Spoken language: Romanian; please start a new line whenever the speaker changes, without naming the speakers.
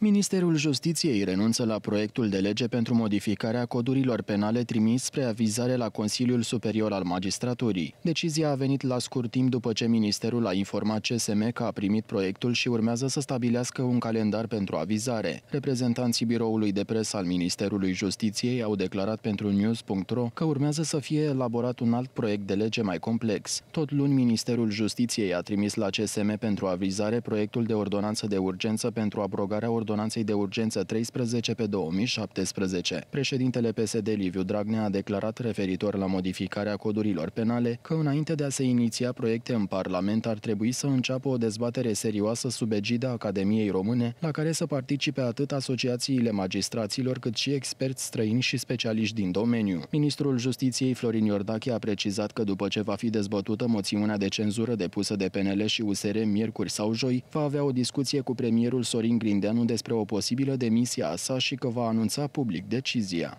Ministerul Justiției renunță la proiectul de lege pentru modificarea codurilor penale trimis spre avizare la Consiliul Superior al Magistraturii. Decizia a venit la scurt timp după ce Ministerul a informat CSM că a primit proiectul și urmează să stabilească un calendar pentru avizare. Reprezentanții biroului de presă al Ministerului Justiției au declarat pentru news.ro că urmează să fie elaborat un alt proiect de lege mai complex. Tot luni, Ministerul Justiției a trimis la CSM pentru avizare proiectul de ordonanță de urgență pentru abrogarea ordonanței ordonanței de urgență 13 pe 2017. Președintele PSD Liviu Dragnea a declarat referitor la modificarea codurilor penale că înainte de a se iniția proiecte în Parlament ar trebui să înceapă o dezbatere serioasă sub egida Academiei Române, la care să participe atât asociațiile magistraților cât și experți străini și specialiști din domeniu. Ministrul Justiției Florin Iordache a precizat că după ce va fi dezbătută moțiunea de cenzură depusă de PNL și USR miercuri sau joi, va avea o discuție cu premierul Sorin Grindeanu de despre o posibilă demisie a sa și că va anunța public decizia.